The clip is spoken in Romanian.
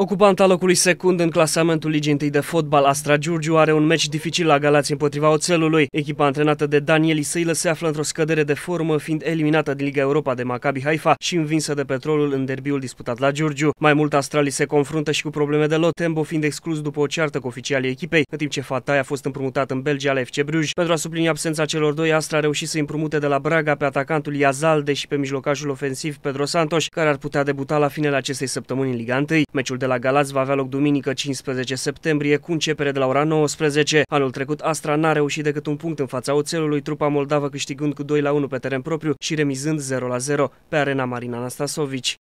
Ocupanta locului secund în clasamentul Ligii 1 de fotbal, Astra Giurgiu are un meci dificil la Galați împotriva Oțelului. Echipa antrenată de Daniel Isăilă se află într-o scădere de formă, fiind eliminată din Liga Europa de Maccabi Haifa și învinsă de Petrolul în derbiul disputat la Giurgiu. Mai mult, Astralii se confruntă și cu probleme de lot, Tembo fiind exclus după o ceartă cu oficialii echipei, în timp ce Fatai a fost împrumutat în Belgia la FC Bruj. Pentru a suplini absența celor doi, Astra a reușit să împrumute de la Braga pe atacantul Iazalde și pe mijlocașul ofensiv Pedro Santos, care ar putea debuta la finele acestei săptămâni în Liga 1. Meciul de la Galați va avea loc duminică 15 septembrie cu începere de la ora 19. Anul trecut Astra n-a reușit decât un punct în fața oțelului, trupa moldavă câștigând cu 2 la 1 pe teren propriu și remizând 0 la 0 pe arena Marina Anastasovici.